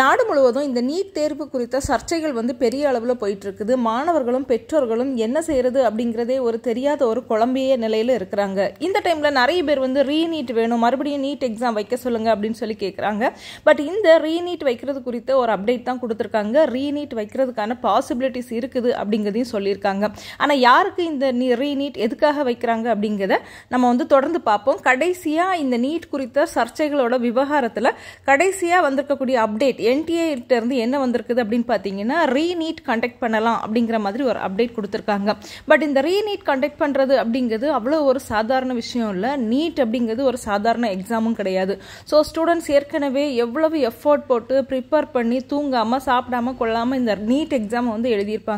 நாடு முழுவதும் இந்த நீட் தேர்வு குறித்த சர்ச்சைகள் வந்து பெரிய அளவில் போயிட்டுருக்குது மாணவர்களும் பெற்றோர்களும் என்ன செய்கிறது அப்படிங்கிறதே ஒரு தெரியாத ஒரு குழம்பிய நிலையில் இருக்கிறாங்க இந்த டைமில் நிறைய பேர் வந்து ரீநீட் வேணும் மறுபடியும் நீட் எக்ஸாம் வைக்க சொல்லுங்கள் அப்படின்னு சொல்லி கேட்குறாங்க பட் இந்த ரீநீட் வைக்கிறது குறித்த ஒரு அப்டேட் தான் கொடுத்துருக்காங்க ரீநீட் வைக்கிறதுக்கான பாசிபிலிட்டிஸ் இருக்குது அப்படிங்கிறதையும் சொல்லியிருக்காங்க ஆனால் யாருக்கு இந்த நீ ரீநீட் எதுக்காக வைக்கிறாங்க அப்படிங்கிறத நம்ம வந்து தொடர்ந்து பார்ப்போம் கடைசியாக இந்த நீட் குறித்த சர்ச்சைகளோட விவகாரத்தில் கடைசியாக வந்திருக்கக்கூடிய அப்டேட் என்டிஏட்டேருந்து என்ன வந்திருக்குது அப்படின்னு பார்த்தீங்கன்னா ரீநீட் கண்டக்ட் பண்ணலாம் அப்படிங்கிற மாதிரி ஒரு அப்டேட் கொடுத்துருக்காங்க பட் இந்த ரீநீட் கண்டக்ட் பண்ணுறது அப்படிங்கிறது அவ்வளோ ஒரு சாதாரண விஷயம் இல்லை நீட் அப்படிங்கிறது ஒரு சாதாரண எக்ஸாமும் கிடையாது ஸோ ஸ்டூடெண்ட்ஸ் ஏற்கனவே எவ்வளவு எஃபோர்ட் போட்டு ப்ரிப்பேர் பண்ணி தூங்காமல் சாப்பிடாமல் கொள்ளாமல் இந்த நீட் எக்ஸாம் வந்து எழுதியிருப்பாங்க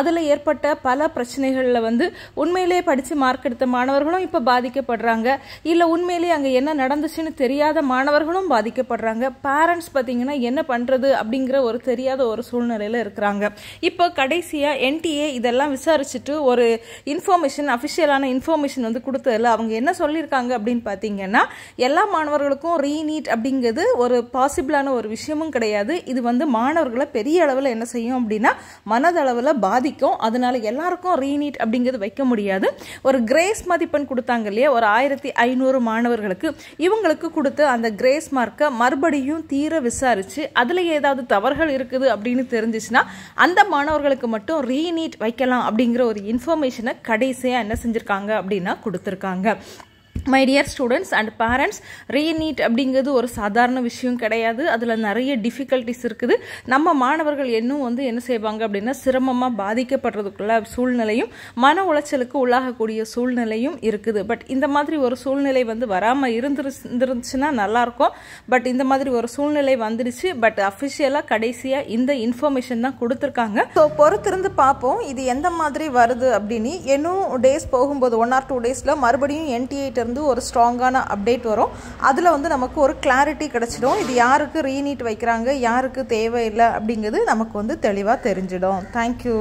அதில் ஏற்பட்ட பல பிரச்சனைகளில் வந்து உண்மையிலேயே படித்து மார்க் எடுத்த மாணவர்களும் இப்போ பாதிக்கப்படுறாங்க இல்லை உண்மையிலேயே அங்கே என்ன நடந்துச்சுன்னு தெரியாத மாணவர்களும் பாதிக்கப்படுறாங்க பேரண்ட்ஸ் பார்த்தீங்கன்னா என்ன என்ன பண்ணுறது அப்படிங்கிற ஒரு தெரியாத ஒரு சூழ்நிலையில் இருக்கிறாங்க இப்போ கடைசியாக என்டிஏ இதெல்லாம் விசாரிச்சுட்டு ஒரு இன்ஃபர்மேஷன் அஃபிஷியலான இன்ஃபர்மேஷன் வந்து கொடுத்ததில் அவங்க என்ன சொல்லியிருக்காங்க அப்படின்னு பார்த்தீங்கன்னா எல்லா மாணவர்களுக்கும் ரீநீட் அப்படிங்கிறது ஒரு பாசிபிளான ஒரு விஷயமும் கிடையாது இது வந்து மாணவர்களை பெரிய அளவில் என்ன செய்யும் அப்படின்னா மனதளவில் பாதிக்கும் அதனால எல்லாருக்கும் ரீநீட் அப்படிங்கிறது வைக்க முடியாது ஒரு கிரேஸ் மதிப்பெண் கொடுத்தாங்க இல்லையா ஒரு ஆயிரத்தி ஐநூறு மாணவர்களுக்கு இவங்களுக்கு கொடுத்து அந்த கிரேஸ் மார்க்கை மறுபடியும் தீர விசாரித்து அதில் ஏதாவது தவறுகள் இருக்குது அப்படின்னு தெரிஞ்சிச்சுன்னா அந்த மாணவர்களுக்கு மட்டும் ரீநீட் வைக்கலாம் அப்படிங்கிற ஒரு இன்ஃபர்மேஷனை கடைசியாக என்ன செஞ்சுருக்காங்க அப்படின்னா கொடுத்துருக்காங்க my dear students and parents re NEET அப்படிங்கிறது ஒரு சாதாரண விஷயம் கிடையாது அதில் நிறைய டிஃபிகல்ட்டிஸ் இருக்குது நம்ம மாணவர்கள் இன்னும் வந்து என்ன செய்வாங்க அப்படின்னா சிரமமாக பாதிக்கப்படுறதுக்குள்ள சூழ்நிலையும் மன உளைச்சலுக்கு உள்ளாகக்கூடிய சூழ்நிலையும் இருக்குது பட் இந்த மாதிரி ஒரு சூழ்நிலை வந்து வராமல் இருந்துருந்துருந்துச்சுன்னா நல்லாயிருக்கும் பட் இந்த மாதிரி ஒரு சூழ்நிலை வந்துடுச்சு பட் அஃபிஷியலாக கடைசியாக இந்த இன்ஃபர்மேஷன் தான் கொடுத்துருக்காங்க ஸோ பொறுத்திருந்து பார்ப்போம் இது எந்த மாதிரி வருது அப்படின்னு இன்னும் டேஸ் போகும்போது ஒன் ஆர் டூ டேஸில் மறுபடியும் என்டிஐட்டிருந்து வந்து ஒரு ஸ்ட்ராங்கான அப்டேட் வரும் அதில் வந்து நமக்கு ஒரு கிளாரிட்டி கிடச்சிடும் இது யாருக்கு ரீநீட் வைக்கிறாங்க யாருக்கு தேவையில்லை அப்படிங்கிறது நமக்கு வந்து தெளிவாக தெரிஞ்சிடும் தேங்க்யூ